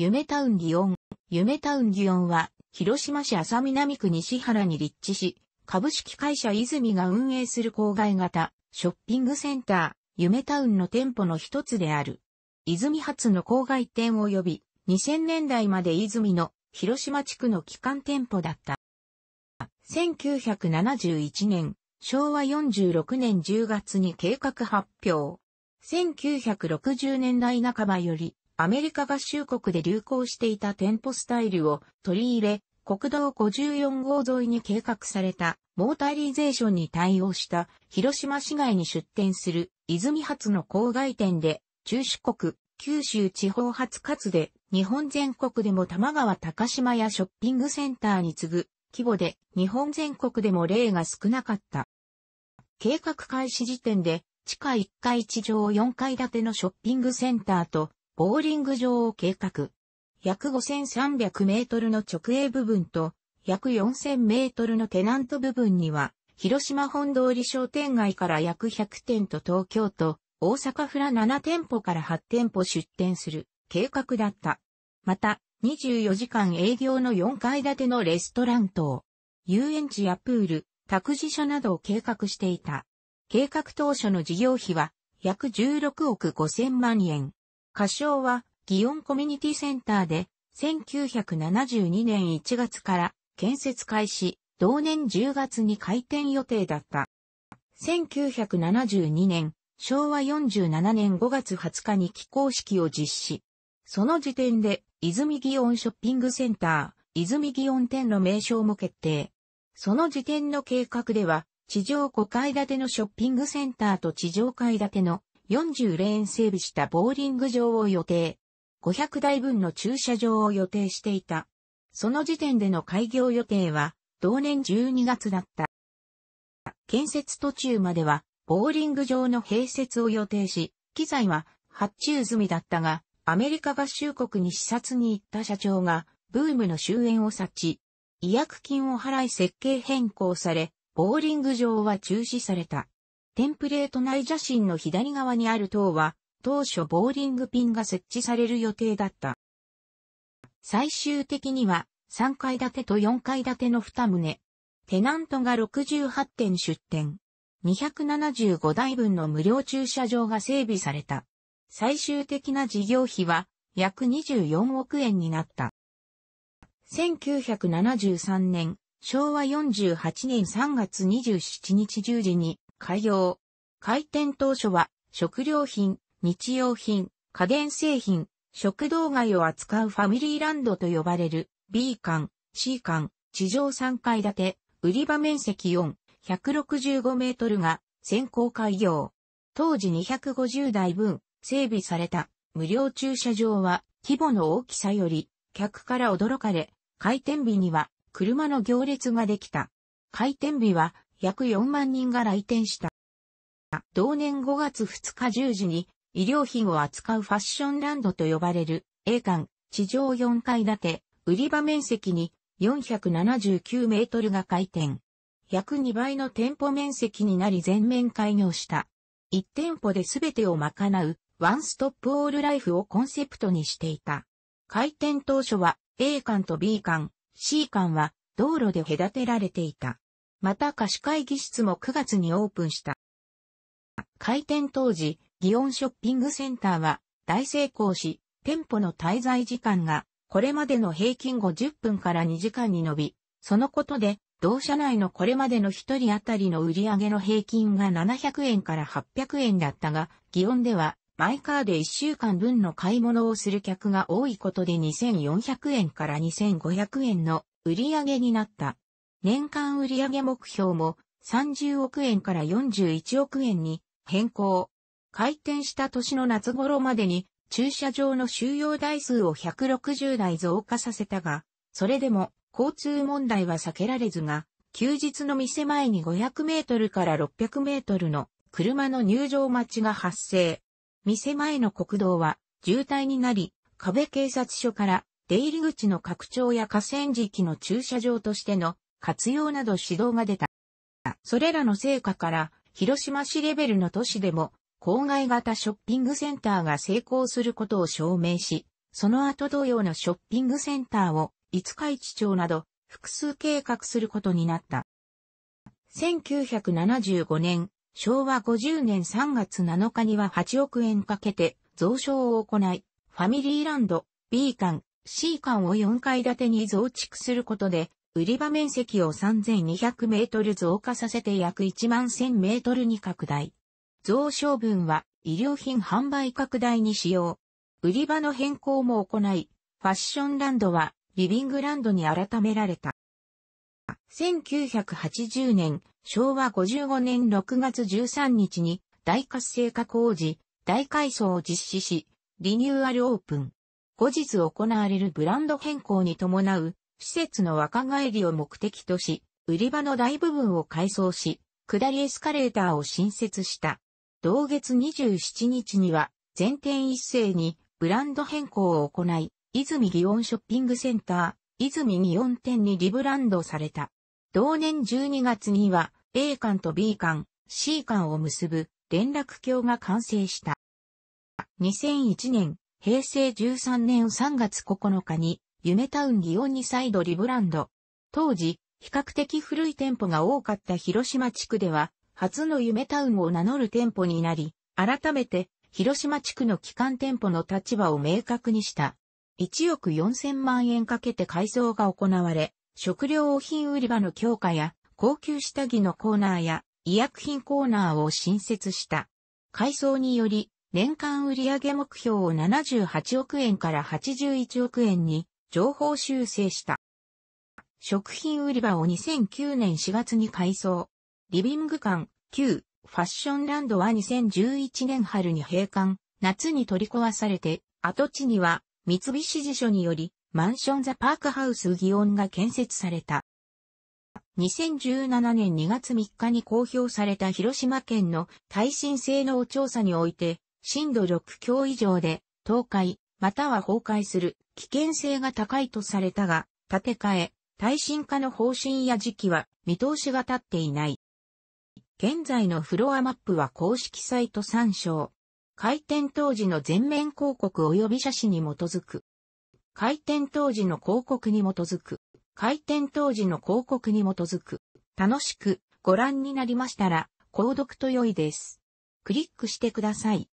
夢タウン祇園。夢タウン祇園は、広島市浅南区西原に立地し、株式会社泉が運営する郊外型、ショッピングセンター、夢タウンの店舗の一つである。泉発の郊外店及び、2000年代まで泉の広島地区の基幹店舗だった。1971年、昭和46年10月に計画発表。1960年代半ばより、アメリカ合衆国で流行していた店舗スタイルを取り入れ、国道54号沿いに計画されたモータリゼーションに対応した広島市外に出店する泉発の郊外店で中四国、九州地方発かつで日本全国でも玉川高島やショッピングセンターに次ぐ規模で日本全国でも例が少なかった。計画開始時点で地下1階地上4階建てのショッピングセンターとボーリング場を計画。約5300メートルの直営部分と、約4000メートルのテナント部分には、広島本通り商店街から約100店と東京都、大阪府ら7店舗から8店舗出店する計画だった。また、24時間営業の4階建てのレストラン等、遊園地やプール、託児所などを計画していた。計画当初の事業費は約16億5000万円。歌唱は、祇園コミュニティセンターで、1972年1月から建設開始、同年10月に開店予定だった。1972年、昭和47年5月20日に起工式を実施。その時点で、泉祇園ショッピングセンター、泉祇園店の名称も決定。その時点の計画では、地上5階建てのショッピングセンターと地上階建ての40レーン整備したボーリング場を予定。500台分の駐車場を予定していた。その時点での開業予定は、同年12月だった。建設途中までは、ボーリング場の併設を予定し、機材は発注済みだったが、アメリカ合衆国に視察に行った社長が、ブームの終焉を察知。違約金を払い設計変更され、ボーリング場は中止された。テンプレート内写真の左側にある塔は、当初ボーリングピンが設置される予定だった。最終的には、3階建てと4階建ての2棟。テナントが68点出店。275台分の無料駐車場が整備された。最終的な事業費は約24億円になった。1973年、昭和48年3月27日10時に開業。開店当初は、食料品、日用品、家電製品、食堂街を扱うファミリーランドと呼ばれる B 館、C 館、地上3階建て、売り場面積4、165メートルが先行開業。当時250台分整備された無料駐車場は規模の大きさより客から驚かれ、開店日には車の行列ができた。開店日は約4万人が来店した。同年5月2日10時に、医療品を扱うファッションランドと呼ばれる A 館、地上4階建て、売り場面積に479メートルが開店。約2倍の店舗面積になり全面開業した。1店舗で全てを賄う、ワンストップオールライフをコンセプトにしていた。開店当初は A 館と B 館、C 館は道路で隔てられていた。また貸会議室も9月にオープンした。開店当時、祇園ショッピングセンターは大成功し、店舗の滞在時間がこれまでの平均50分から2時間に伸び、そのことで同社内のこれまでの1人当たりの売上の平均が700円から800円だったが、祇園ではマイカーで1週間分の買い物をする客が多いことで2400円から2500円の売上になった。年間売上目標も30億円から41億円に変更。開店した年の夏頃までに駐車場の収容台数を160台増加させたが、それでも交通問題は避けられずが、休日の店前に500メートルから600メートルの車の入場待ちが発生。店前の国道は渋滞になり、壁警察署から出入り口の拡張や河川敷の駐車場としての活用など指導が出た。それらの成果から、広島市レベルの都市でも、郊外型ショッピングセンターが成功することを証明し、その後同様のショッピングセンターを、五日市町など、複数計画することになった。1975年、昭和50年3月7日には8億円かけて増床を行い、ファミリーランド、B 館、C 館を4階建てに増築することで、売り場面積を3200メートル増加させて約1万1000メートルに拡大。増床分は医療品販売拡大に使用。売り場の変更も行い、ファッションランドはリビングランドに改められた。1980年、昭和55年6月13日に大活性化工事、大改装を実施し、リニューアルオープン。後日行われるブランド変更に伴う施設の若返りを目的とし、売り場の大部分を改装し、下りエスカレーターを新設した。同月27日には、全店一斉にブランド変更を行い、泉祇園ショッピングセンター、泉祇園店にリブランドされた。同年12月には、A 館と B 館、C 館を結ぶ連絡橋が完成した。2001年、平成13年3月9日に、夢タウンリオンに再度リブランド。当時、比較的古い店舗が多かった広島地区では、初の夢タウンを名乗る店舗になり、改めて、広島地区の基幹店舗の立場を明確にした。1億4000万円かけて改装が行われ、食料品売り場の強化や、高級下着のコーナーや、医薬品コーナーを新設した。改装により、年間売上目標を78億円から81億円に情報修正した。食品売り場を2009年4月に改装。リビング館、旧、ファッションランドは2011年春に閉館、夏に取り壊されて、跡地には、三菱地所により、マンションザパークハウスオンが建設された。2017年2月3日に公表された広島県の耐震性能調査において、震度6強以上で、東海、または崩壊する危険性が高いとされたが、建て替え、耐震化の方針や時期は見通しが立っていない。現在のフロアマップは公式サイト参照。開店当時の全面広告及び写真に基づく。開店当時の広告に基づく。開店当時の広告に基づく。楽しくご覧になりましたら、購読と良いです。クリックしてください。